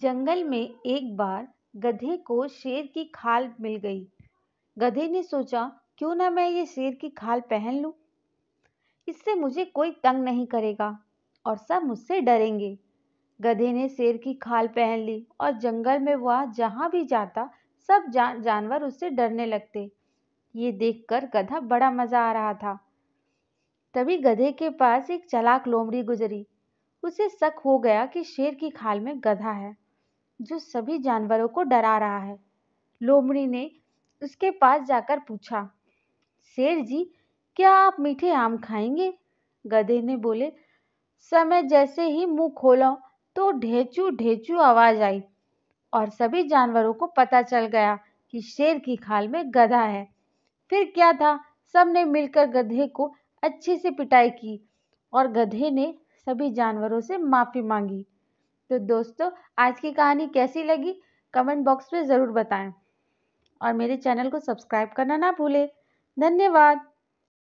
जंगल में एक बार गधे को शेर की खाल मिल गई गधे ने सोचा क्यों ना मैं ये शेर की खाल पहन लूं इससे मुझे कोई तंग नहीं करेगा और सब मुझसे डरेंगे गधे ने शेर की खाल पहन ली और जंगल में वह जहाँ भी जाता सब जा, जानवर उससे डरने लगते ये देखकर गधा बड़ा मज़ा आ रहा था तभी गधे के पास एक चलाक लोमड़ी गुजरी उसे शक हो गया कि शेर की खाल में गधा है जो सभी जानवरों को डरा रहा है लोमड़ी ने उसके पास जाकर पूछा शेर जी क्या आप मीठे आम खाएंगे गधे ने बोले समय जैसे ही मुंह खोला तो ढेचू ढेचू आवाज आई और सभी जानवरों को पता चल गया कि शेर की खाल में गधा है फिर क्या था सबने मिलकर गधे को अच्छे से पिटाई की और गधे ने सभी जानवरों से माफ़ी मांगी तो दोस्तों आज की कहानी कैसी लगी कमेंट बॉक्स में ज़रूर बताएं और मेरे चैनल को सब्सक्राइब करना ना भूलें धन्यवाद